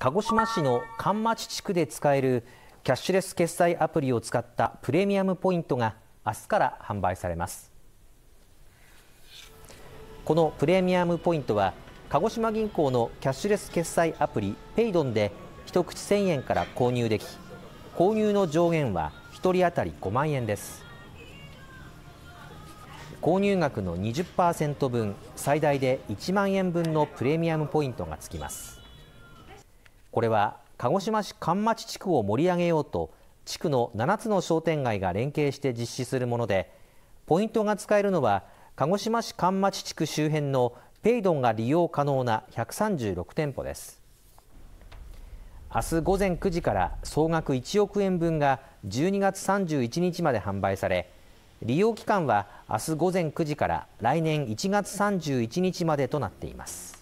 鹿児島市の神町地区で使えるキャッシュレス決済アプリを使ったプレミアムポイントが明日から販売されますこのプレミアムポイントは鹿児島銀行のキャッシュレス決済アプリペイドンで一口1000円から購入でき購入の上限は1人当たり5万円です購入額の20%分最大で1万円分のプレミアムポイントがつきますこれは鹿児島市上町地区を盛り上げようと地区の7つの商店街が連携して実施するものでポイントが使えるのは鹿児島市上町地区周辺のペイドンが利用可能な136店舗です明日午前9時から総額1億円分が12月31日まで販売され利用期間は明日午前9時から来年1月31日までとなっています